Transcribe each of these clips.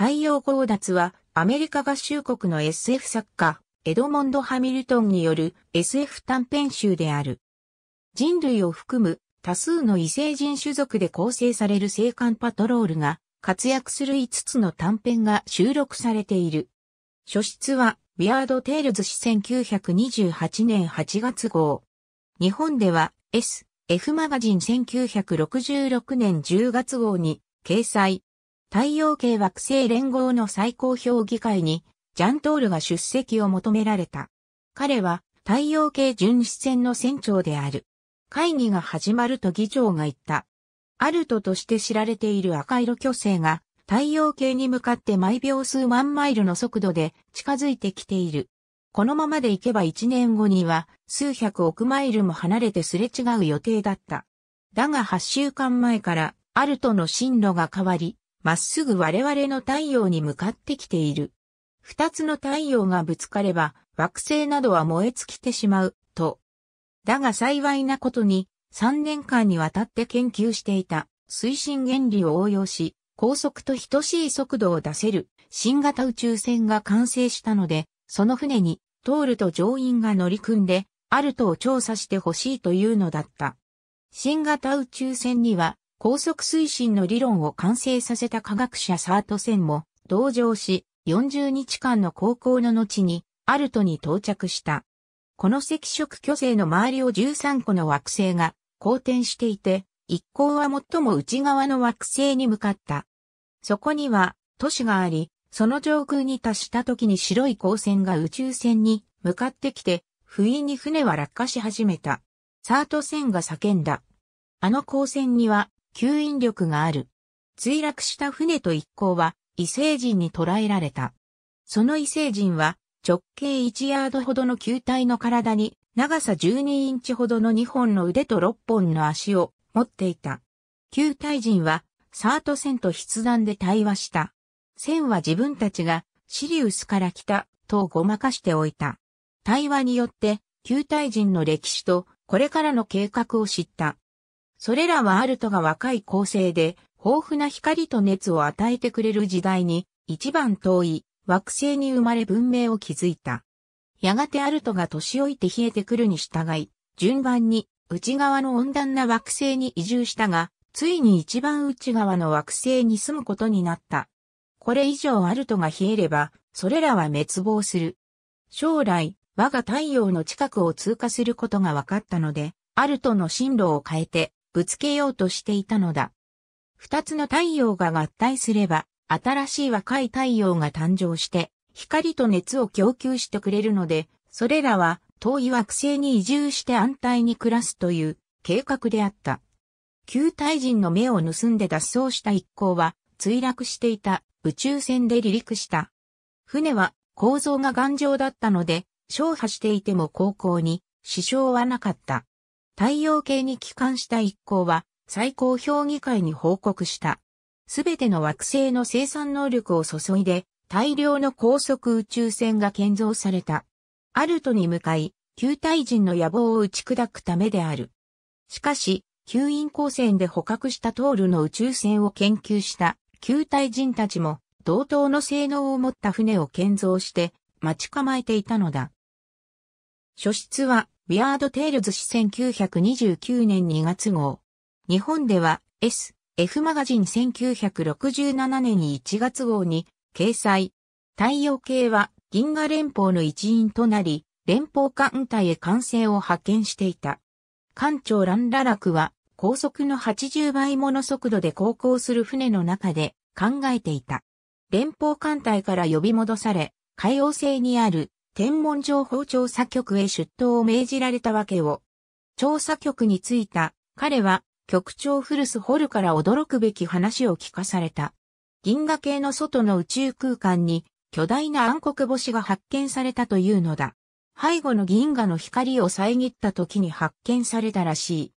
太陽光奪はアメリカ合衆国の SF 作家、エドモンド・ハミルトンによる SF 短編集である。人類を含む多数の異星人種族で構成される星函パトロールが活躍する5つの短編が収録されている。書室は、ビアード・テールズ氏1928年8月号。日本では、S、F マガジン1966年10月号に掲載。太陽系惑星連合の最高評議会に、ジャントールが出席を求められた。彼は、太陽系巡視船の船長である。会議が始まると議長が言った。アルトとして知られている赤色巨星が、太陽系に向かって毎秒数万マイルの速度で近づいてきている。このままでいけば1年後には数百億マイルも離れてすれ違う予定だった。だが8週間前からアルトの進路が変わり、まっすぐ我々の太陽に向かってきている。二つの太陽がぶつかれば、惑星などは燃え尽きてしまう、と。だが幸いなことに、三年間にわたって研究していた、推進原理を応用し、高速と等しい速度を出せる、新型宇宙船が完成したので、その船に、トールと乗員が乗り組んで、アルトを調査してほしいというのだった。新型宇宙船には高速推進の理論を完成させた科学者サートセンも同乗し、40日間の航行の後に、アルトに到着した。この赤色巨星の周りを13個の惑星が交転していて、一行は最も内側の惑星に向かった。そこには都市があり、その上空に達した時に白い光線が宇宙船に向かってきて、不意に船は落下し始めた。サート船が叫んだ。あの光線には吸引力がある。墜落した船と一行は異星人に捕らえられた。その異星人は直径1ヤードほどの球体の体に長さ12インチほどの2本の腕と6本の足を持っていた。球体人はサート線と筆談で対話した。線は自分たちがシリウスから来たとごまかしておいた。対話によって球体人の歴史とこれからの計画を知った。それらはアルトが若い構成で、豊富な光と熱を与えてくれる時代に、一番遠い惑星に生まれ文明を築いた。やがてアルトが年老いて冷えてくるに従い、順番に内側の温暖な惑星に移住したが、ついに一番内側の惑星に住むことになった。これ以上アルトが冷えれば、それらは滅亡する。将来、我が太陽の近くを通過することが分かったので、アルトの進路を変えて、ぶつけようとしていたのだ。二つの太陽が合体すれば、新しい若い太陽が誕生して、光と熱を供給してくれるので、それらは遠い惑星に移住して安泰に暮らすという計画であった。旧大人の目を盗んで脱走した一行は、墜落していた宇宙船で離陸した。船は構造が頑丈だったので、消破していても航行に支障はなかった。太陽系に帰還した一行は最高評議会に報告した。すべての惑星の生産能力を注いで大量の高速宇宙船が建造された。アルトに向かい、球体人の野望を打ち砕くためである。しかし、吸引光線で捕獲したトールの宇宙船を研究した球体人たちも同等の性能を持った船を建造して待ち構えていたのだ。初出はウィアード・テイルズ誌1929年2月号。日本では S、F マガジン1967年に1月号に掲載。太陽系は銀河連邦の一員となり、連邦艦隊へ艦船を派遣していた。艦長ランララクは高速の80倍もの速度で航行する船の中で考えていた。連邦艦隊から呼び戻され、海洋星にある天文情報調査局へ出頭を命じられたわけを。調査局に着いた彼は局長フルスホルから驚くべき話を聞かされた。銀河系の外の宇宙空間に巨大な暗黒星が発見されたというのだ。背後の銀河の光を遮った時に発見されたらしい。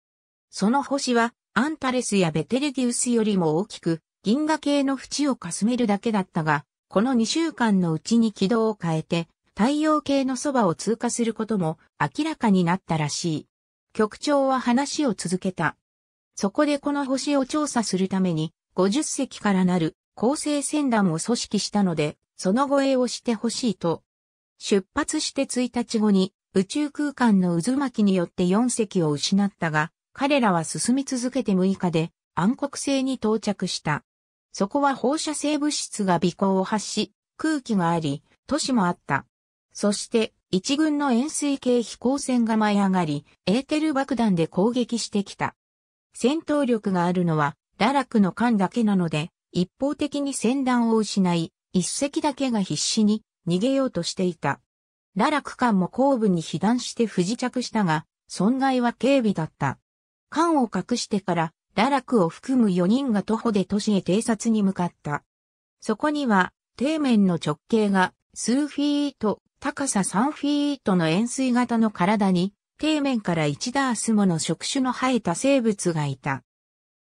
その星はアンタレスやベテルギウスよりも大きく銀河系の縁をかすめるだけだったが、この2週間のうちに軌道を変えて太陽系のそばを通過することも明らかになったらしい。局長は話を続けた。そこでこの星を調査するために50隻からなる構成船団を組織したので、その護衛をしてほしいと。出発して1日後に宇宙空間の渦巻きによって4隻を失ったが、彼らは進み続けて6日で暗黒星に到着した。そこは放射性物質が微光を発し、空気があり、都市もあった。そして、一軍の円錐形飛行船が舞い上がり、エーテル爆弾で攻撃してきた。戦闘力があるのは、堕ラクの艦だけなので、一方的に船団を失い、一隻だけが必死に逃げようとしていた。堕ラク艦も後部に被弾して不時着したが、損害は軽微だった。艦を隠してから、堕ラクを含む4人が徒歩で都市へ偵察に向かった。そこには、底面の直径が数フィート高さ3フィートの円錐型の体に、底面から1ダースもの触手の生えた生物がいた。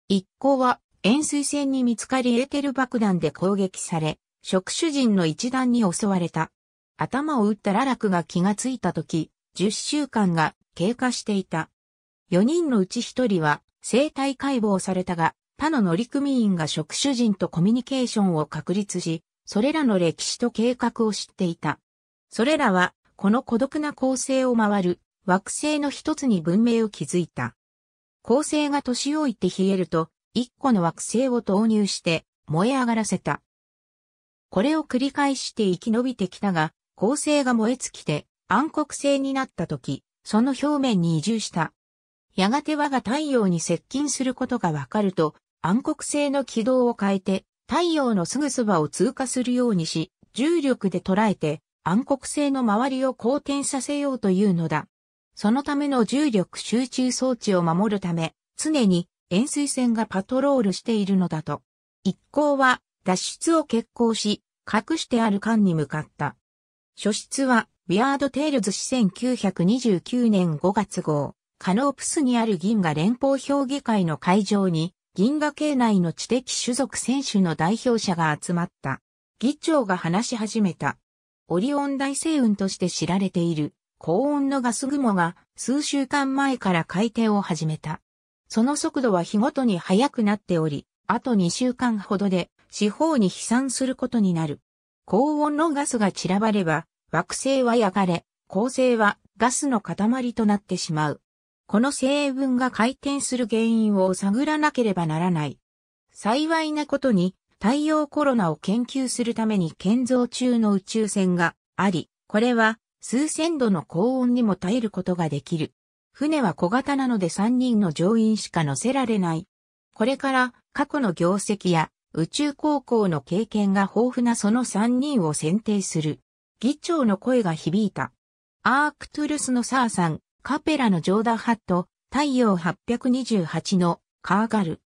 一行は、円錐船に見つかりエーテル爆弾で攻撃され、触手人の一団に襲われた。頭を打ったララクが気がついた時、10週間が経過していた。4人のうち1人は生体解剖されたが、他の乗組員が触手人とコミュニケーションを確立し、それらの歴史と計画を知っていた。それらは、この孤独な構成を回る惑星の一つに文明を築いた。構成が年老いて冷えると、一個の惑星を投入して燃え上がらせた。これを繰り返して生き延びてきたが、恒星が燃え尽きて暗黒星になった時、その表面に移住した。やがて我が太陽に接近することがわかると、暗黒星の軌道を変えて、太陽のすぐそばを通過するようにし、重力で捉えて、暗黒星の周りを好転させようというのだ。そのための重力集中装置を守るため、常に円錐船がパトロールしているのだと。一行は脱出を決行し、隠してある艦に向かった。初出は、ウィアード・テイルズ氏1929年5月号、カノープスにある銀河連邦評議会の会場に、銀河系内の知的種族選手の代表者が集まった。議長が話し始めた。オリオン大星雲として知られている高温のガス雲が数週間前から海底を始めた。その速度は日ごとに速くなっており、あと2週間ほどで四方に飛散することになる。高温のガスが散らばれば、惑星は焼かれ、恒星はガスの塊となってしまう。この成分が回転する原因を探らなければならない。幸いなことに、太陽コロナを研究するために建造中の宇宙船があり、これは数千度の高温にも耐えることができる。船は小型なので3人の乗員しか乗せられない。これから過去の業績や宇宙高校の経験が豊富なその3人を選定する。議長の声が響いた。アークトゥルスのサーさん、カペラのジョーダハット、太陽828のカーガル。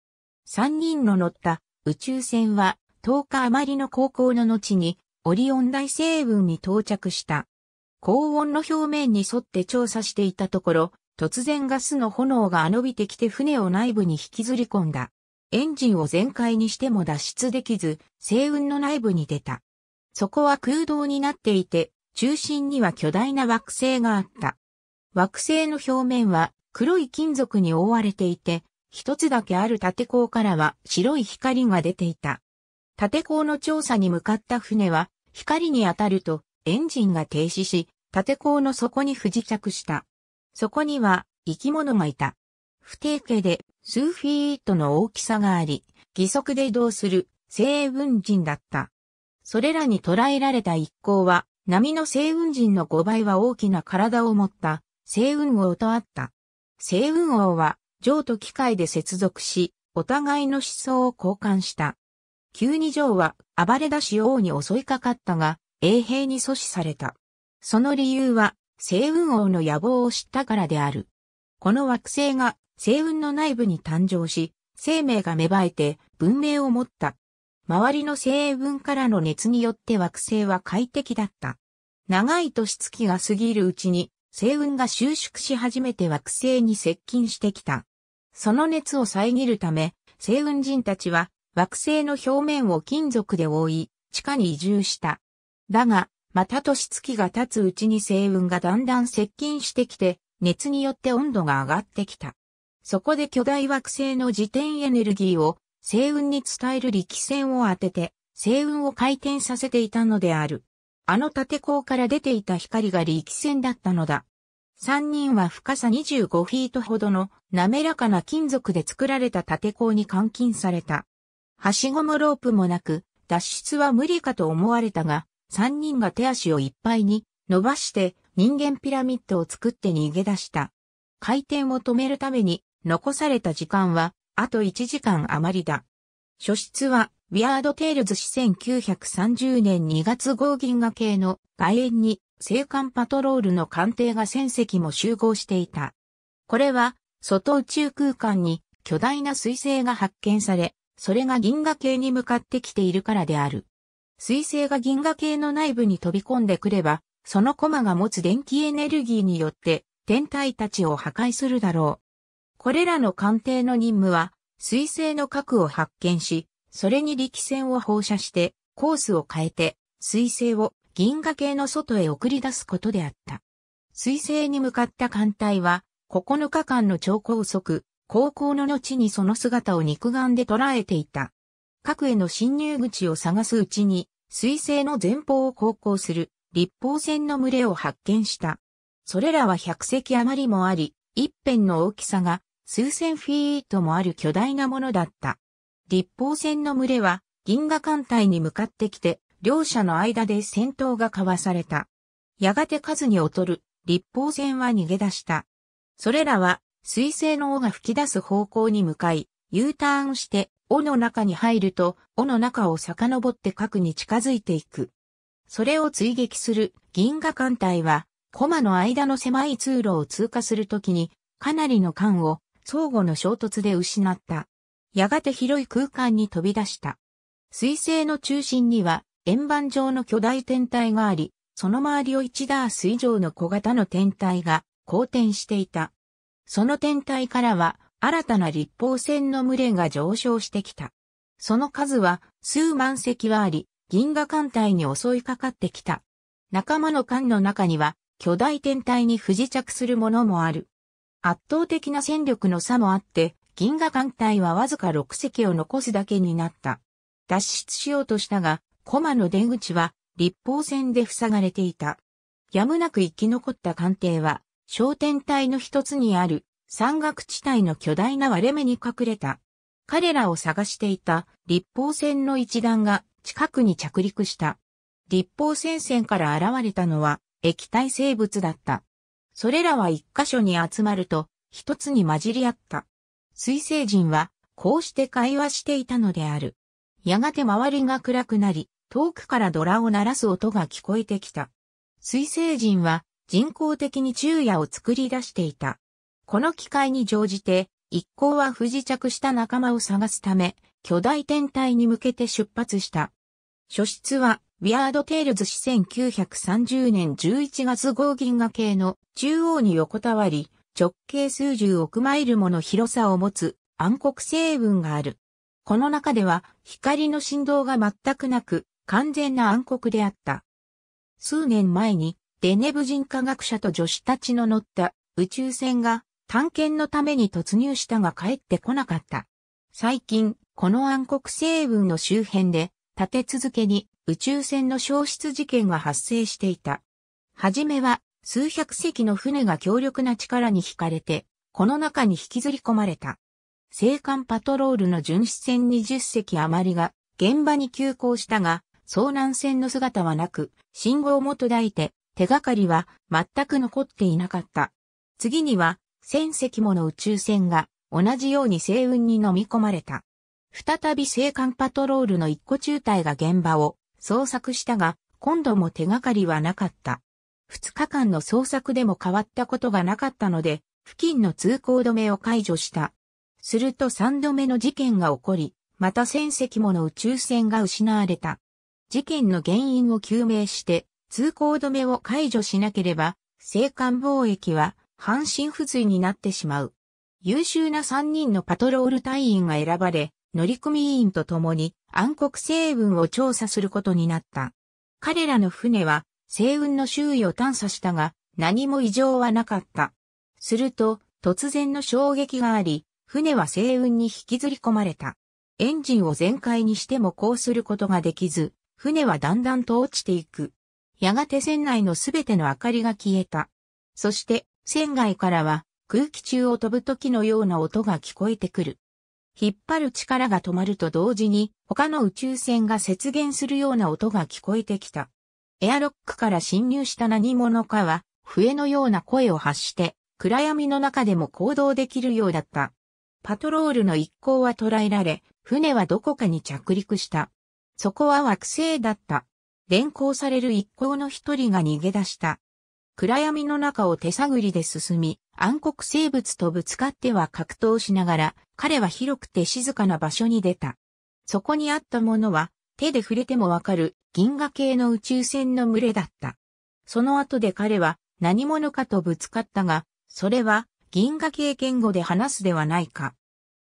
3人の乗った宇宙船は10日余りの航行の後にオリオン大星雲に到着した。高温の表面に沿って調査していたところ、突然ガスの炎が伸びてきて船を内部に引きずり込んだ。エンジンを全開にしても脱出できず、星雲の内部に出た。そこは空洞になっていて、中心には巨大な惑星があった。惑星の表面は黒い金属に覆われていて、一つだけある縦港からは白い光が出ていた。縦港の調査に向かった船は、光に当たるとエンジンが停止し、縦港の底に不時着した。そこには生き物がいた。不定形で数フィートの大きさがあり、義足で移動する星雲人だった。それらに捕らえられた一行は、波の星雲人の5倍は大きな体を持った、星雲王とあった。星雲王は城と機械で接続し、お互いの思想を交換した。急に上は暴れ出し王に襲いかかったが、衛兵に阻止された。その理由は、星雲王の野望を知ったからである。この惑星が星雲の内部に誕生し、生命が芽生えて文明を持った。周りの星雲からの熱によって惑星は快適だった。長い年月が過ぎるうちに星雲が収縮し始めて惑星に接近してきた。その熱を遮るため、星雲人たちは惑星の表面を金属で覆い、地下に移住した。だが、また年月が経つうちに星雲がだんだん接近してきて、熱によって温度が上がってきた。そこで巨大惑星の自転エネルギーを星雲に伝える力線を当てて、星雲を回転させていたのである。あの縦光から出ていた光が力線だったのだ。三人は深さ25フィートほどの滑らかな金属で作られた縦鋼に監禁された。はしごもロープもなく、脱出は無理かと思われたが、三人が手足をいっぱいに伸ばして人間ピラミッドを作って逃げ出した。回転を止めるために残された時間はあと1時間余りだ。初出はウィアード・テイルズ氏1930年2月号銀河系の外縁に青函パトロールの艦艇が1000隻も集合していた。これは、外宇宙空間に巨大な彗星が発見され、それが銀河系に向かってきているからである。彗星が銀河系の内部に飛び込んでくれば、そのコマが持つ電気エネルギーによって天体たちを破壊するだろう。これらの艦艇の任務は、彗星の核を発見し、それに力線を放射してコースを変えて水星を銀河系の外へ送り出すことであった。水星に向かった艦隊は9日間の超高速、高校の後にその姿を肉眼で捉えていた。核への侵入口を探すうちに、水星の前方を航行する立方船の群れを発見した。それらは100隻余りもあり、一辺の大きさが数千フィートもある巨大なものだった。立方船の群れは銀河艦隊に向かってきて、両者の間で戦闘が交わされた。やがて数に劣る立方船は逃げ出した。それらは水星の尾が吹き出す方向に向かい、U ターンして尾の中に入ると、尾の中を遡って核に近づいていく。それを追撃する銀河艦隊は、コマの間の狭い通路を通過するときに、かなりの艦を相互の衝突で失った。やがて広い空間に飛び出した。水星の中心には円盤状の巨大天体があり、その周りを一ダース以上の小型の天体が公転していた。その天体からは新たな立方線の群れが上昇してきた。その数は数万隻はあり、銀河艦隊に襲いかかってきた。仲間の艦の中には巨大天体に不時着するものもある。圧倒的な戦力の差もあって、銀河艦隊はわずか6隻を残すだけになった。脱出しようとしたが、駒の出口は立方線で塞がれていた。やむなく生き残った艦艇は、商店隊の一つにある山岳地帯の巨大な割れ目に隠れた。彼らを探していた立方船の一団が近くに着陸した。立方戦線から現れたのは液体生物だった。それらは一箇所に集まると一つに混じり合った。水星人は、こうして会話していたのである。やがて周りが暗くなり、遠くからドラを鳴らす音が聞こえてきた。水星人は人工的に昼夜を作り出していた。この機会に乗じて、一行は不時着した仲間を探すため、巨大天体に向けて出発した。初出は、ウィアード・テイルズ1930年11月号銀河系の中央に横たわり、直径数十億マイルもの広さを持つ暗黒成分がある。この中では光の振動が全くなく完全な暗黒であった。数年前にデネブ人科学者と女子たちの乗った宇宙船が探検のために突入したが帰ってこなかった。最近、この暗黒成分の周辺で立て続けに宇宙船の消失事件が発生していた。はじめは数百隻の船が強力な力に惹かれて、この中に引きずり込まれた。青函パトロールの巡視船20隻余りが現場に急行したが、遭難船の姿はなく、信号も途絶えて、手がかりは全く残っていなかった。次には、千隻もの宇宙船が同じように星雲に飲み込まれた。再び青函パトロールの一個中隊が現場を捜索したが、今度も手がかりはなかった。2日間の捜索でも変わったことがなかったので、付近の通行止めを解除した。すると3度目の事件が起こり、また1000隻もの宇宙船が失われた。事件の原因を究明して、通行止めを解除しなければ、青函貿易は半身不随になってしまう。優秀な3人のパトロール隊員が選ばれ、乗組員と共に暗黒成分を調査することになった。彼らの船は星雲の周囲を探査したが、何も異常はなかった。すると、突然の衝撃があり、船は星雲に引きずり込まれた。エンジンを全開にしてもこうすることができず、船はだんだんと落ちていく。やがて船内のすべての明かりが消えた。そして、船外からは空気中を飛ぶ時のような音が聞こえてくる。引っ張る力が止まると同時に他の宇宙船が雪原するような音が聞こえてきた。エアロックから侵入した何者かは、笛のような声を発して、暗闇の中でも行動できるようだった。パトロールの一行は捕らえられ、船はどこかに着陸した。そこは惑星だった。連行される一行の一人が逃げ出した。暗闇の中を手探りで進み、暗黒生物とぶつかっては格闘しながら、彼は広くて静かな場所に出た。そこにあったものは、手で触れてもわかる銀河系の宇宙船の群れだった。その後で彼は何者かとぶつかったが、それは銀河系言語で話すではないか。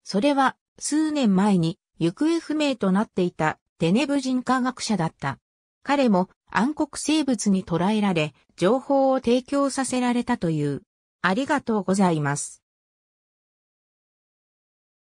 それは数年前に行方不明となっていたデネブ人科学者だった。彼も暗黒生物に捕らえられ、情報を提供させられたという。ありがとうございます。